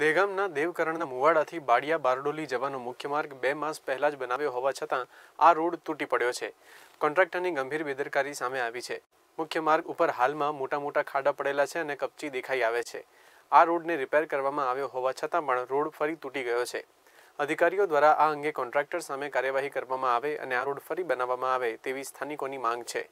દેગામના દેવકરણના મુવાડાથી બાડિયા બારડોલી જવાનો મુખ્ય માર્ગ બે માસ પહેલા જ બનાવ્યો હોવા છતાં આ રોડ તૂટી પડ્યો છે કોન્ટ્રાક્ટરની ગંભીર બેદરકારી સામે આવી છે મુખ્ય માર્ગ ઉપર હાલમાં મોટા મોટા ખાડા પડેલા છે અને કપચી દેખાઈ આવે છે આ રોડને રિપેર કરવામાં આવ્યો હોવા છતાં પણ રોડ ફરી તૂટી ગયો છે અધિકારીઓ દ્વારા આ અંગે કોન્ટ્રાક્ટર સામે કાર્યવાહી કરવામાં આવે અને આ રોડ ફરી બનાવવામાં આવે તેવી સ્થાનિકોની માંગ છે